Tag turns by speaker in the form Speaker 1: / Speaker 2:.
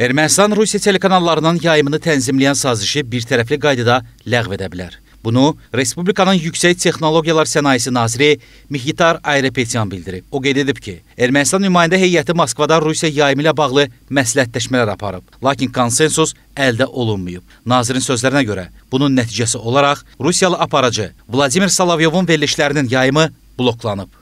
Speaker 1: Ermənistan-Rusiya telekanallarının yayımını tənzimləyən sazişi birtərəfli qaydada ləğv edə bilər. Bunu Respublikanın Yüksək Texnologiyalar Sənayesi Naziri Mihitar Ayrepetyan bildirib. O qeyd edib ki, Ermənistan nümayəndə heyəti Moskvada Rusiya yayımı ilə bağlı məsləhətləşmələr aparıb, lakin konsensus əldə olunmayıb. Nazirin sözlərinə görə, bunun nəticəsi olaraq Rusiyalı aparıcı Vladimir Salavyovun verilişlərinin yayımı bloklanıb.